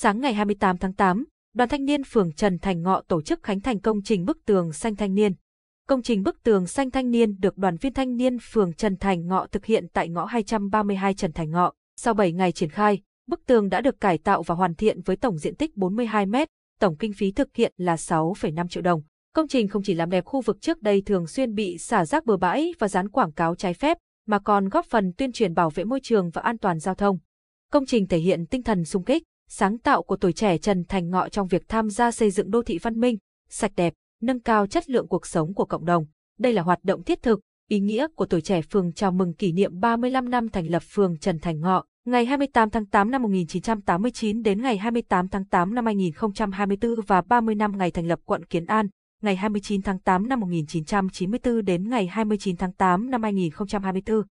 Sáng ngày 28 tháng 8, đoàn thanh niên phường Trần Thành Ngọ tổ chức khánh thành công trình bức tường xanh thanh niên. Công trình bức tường xanh thanh niên được đoàn viên thanh niên phường Trần Thành Ngọ thực hiện tại ngõ 232 Trần Thành Ngọ. Sau 7 ngày triển khai, bức tường đã được cải tạo và hoàn thiện với tổng diện tích 42 m tổng kinh phí thực hiện là 6,5 triệu đồng. Công trình không chỉ làm đẹp khu vực trước đây thường xuyên bị xả rác bừa bãi và dán quảng cáo trái phép, mà còn góp phần tuyên truyền bảo vệ môi trường và an toàn giao thông. Công trình thể hiện tinh thần sung kích, sáng tạo của tuổi trẻ Trần Thành Ngọ trong việc tham gia xây dựng đô thị văn minh, sạch đẹp, nâng cao chất lượng cuộc sống của cộng đồng. Đây là hoạt động thiết thực, ý nghĩa của tuổi trẻ phường chào mừng kỷ niệm 35 năm thành lập phường Trần Thành Ngọ, ngày 28 tháng 8 năm 1989 đến ngày 28 tháng 8 năm 2024 và 30 năm ngày thành lập quận Kiến An, ngày 29 tháng 8 năm 1994 đến ngày 29 tháng 8 năm 2024.